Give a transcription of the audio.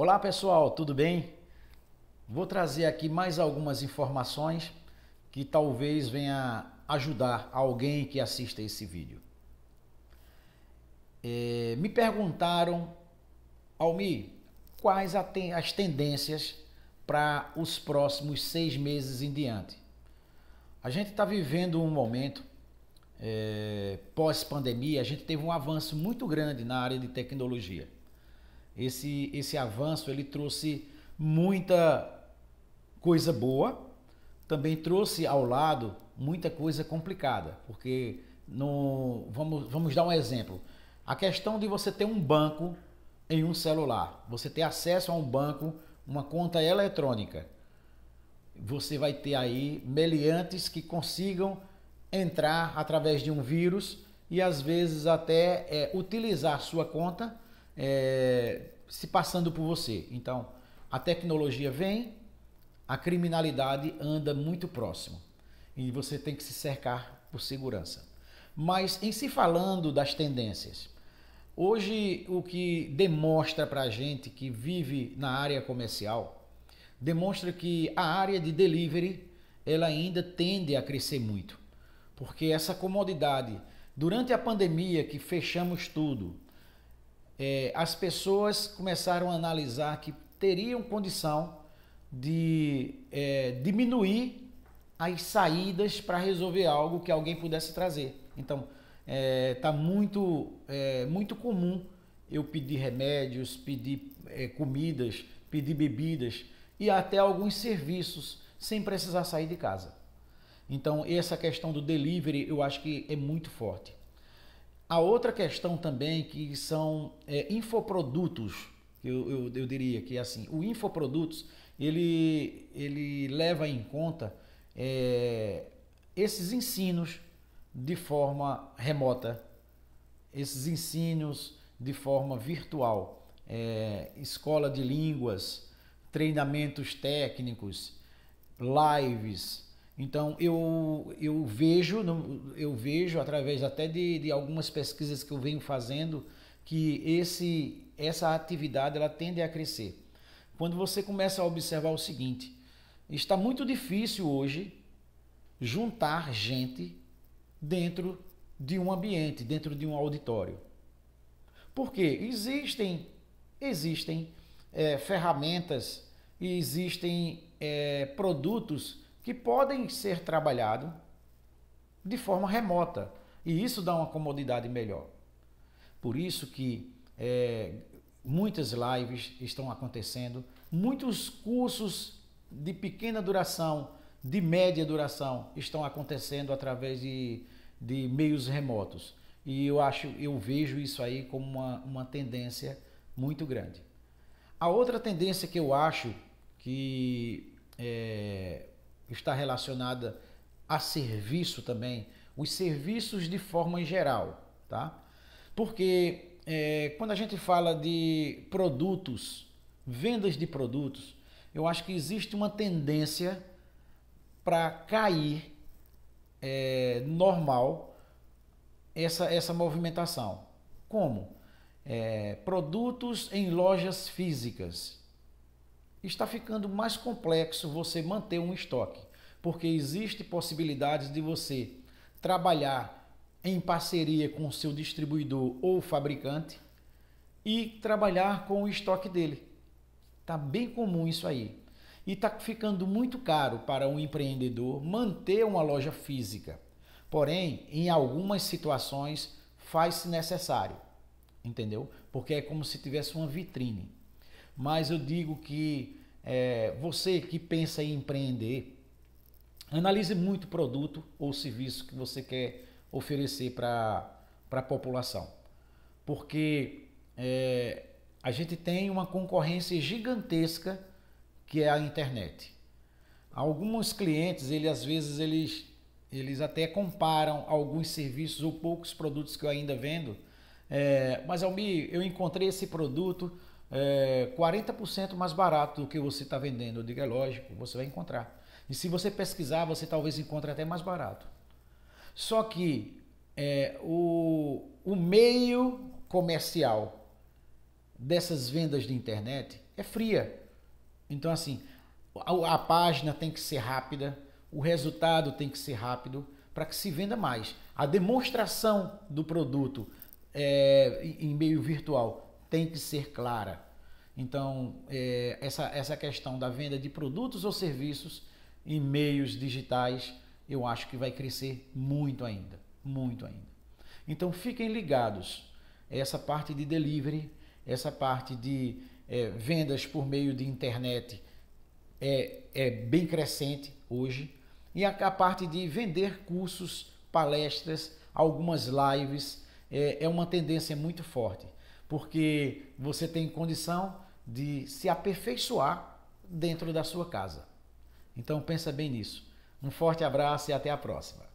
Olá pessoal, tudo bem? Vou trazer aqui mais algumas informações que talvez venha ajudar alguém que assista esse vídeo. É, me perguntaram, Almi, quais as tendências para os próximos seis meses em diante. A gente está vivendo um momento é, pós-pandemia, a gente teve um avanço muito grande na área de tecnologia. Esse, esse avanço ele trouxe muita coisa boa, também trouxe ao lado muita coisa complicada, porque no, vamos, vamos dar um exemplo. A questão de você ter um banco em um celular, você ter acesso a um banco, uma conta eletrônica. Você vai ter aí meliantes que consigam entrar através de um vírus e às vezes até é, utilizar sua conta é, se passando por você. Então, a tecnologia vem, a criminalidade anda muito próximo e você tem que se cercar por segurança. Mas em se falando das tendências, hoje o que demonstra para a gente que vive na área comercial demonstra que a área de delivery ela ainda tende a crescer muito, porque essa comodidade durante a pandemia que fechamos tudo é, as pessoas começaram a analisar que teriam condição de é, diminuir as saídas para resolver algo que alguém pudesse trazer. Então, está é, tá muito, é, muito comum eu pedir remédios, pedir é, comidas, pedir bebidas e até alguns serviços sem precisar sair de casa. Então, essa questão do delivery eu acho que é muito forte. A outra questão também que são é, infoprodutos, eu, eu, eu, diria que é assim, o infoprodutos ele, ele leva em conta é, esses ensinos de forma remota, esses ensinos de forma virtual, é, escola de línguas, treinamentos técnicos, lives, então eu, eu vejo eu vejo através até de, de algumas pesquisas que eu venho fazendo que esse essa atividade ela tende a crescer. Quando você começa a observar o seguinte, está muito difícil hoje juntar gente dentro de um ambiente, dentro de um auditório. Porque existem existem é, ferramentas e existem é, produtos que podem ser trabalhados de forma remota. E isso dá uma comodidade melhor. Por isso que é, muitas lives estão acontecendo, muitos cursos de pequena duração, de média duração, estão acontecendo através de, de meios remotos. E eu acho, eu vejo isso aí como uma, uma tendência muito grande. A outra tendência que eu acho que está relacionada a serviço também, os serviços de forma geral, tá? Porque é, quando a gente fala de produtos, vendas de produtos, eu acho que existe uma tendência para cair é, normal essa, essa movimentação. Como? É, produtos em lojas físicas está ficando mais complexo você manter um estoque, porque existe possibilidades de você trabalhar em parceria com o seu distribuidor ou fabricante e trabalhar com o estoque dele. Tá bem comum isso aí. E tá ficando muito caro para um empreendedor manter uma loja física. Porém, em algumas situações faz-se necessário, entendeu? Porque é como se tivesse uma vitrine mas eu digo que é, você que pensa em empreender, analise muito o produto ou serviço que você quer oferecer para a população. Porque é, a gente tem uma concorrência gigantesca que é a internet. Alguns clientes, ele, às vezes, eles, eles até comparam alguns serviços ou poucos produtos que eu ainda vendo. É, mas, Almir, eu encontrei esse produto, é, 40% mais barato do que você está vendendo. Eu digo, é lógico, você vai encontrar. E se você pesquisar, você talvez encontre até mais barato. Só que é, o, o meio comercial dessas vendas de internet é fria. Então, assim, a, a página tem que ser rápida, o resultado tem que ser rápido para que se venda mais. A demonstração do produto é, em meio virtual tem que ser clara. Então, é, essa, essa questão da venda de produtos ou serviços em meios digitais, eu acho que vai crescer muito ainda, muito ainda. Então, fiquem ligados. Essa parte de delivery, essa parte de é, vendas por meio de internet é, é bem crescente hoje. E a, a parte de vender cursos, palestras, algumas lives, é, é uma tendência muito forte porque você tem condição de se aperfeiçoar dentro da sua casa. Então pensa bem nisso. Um forte abraço e até a próxima.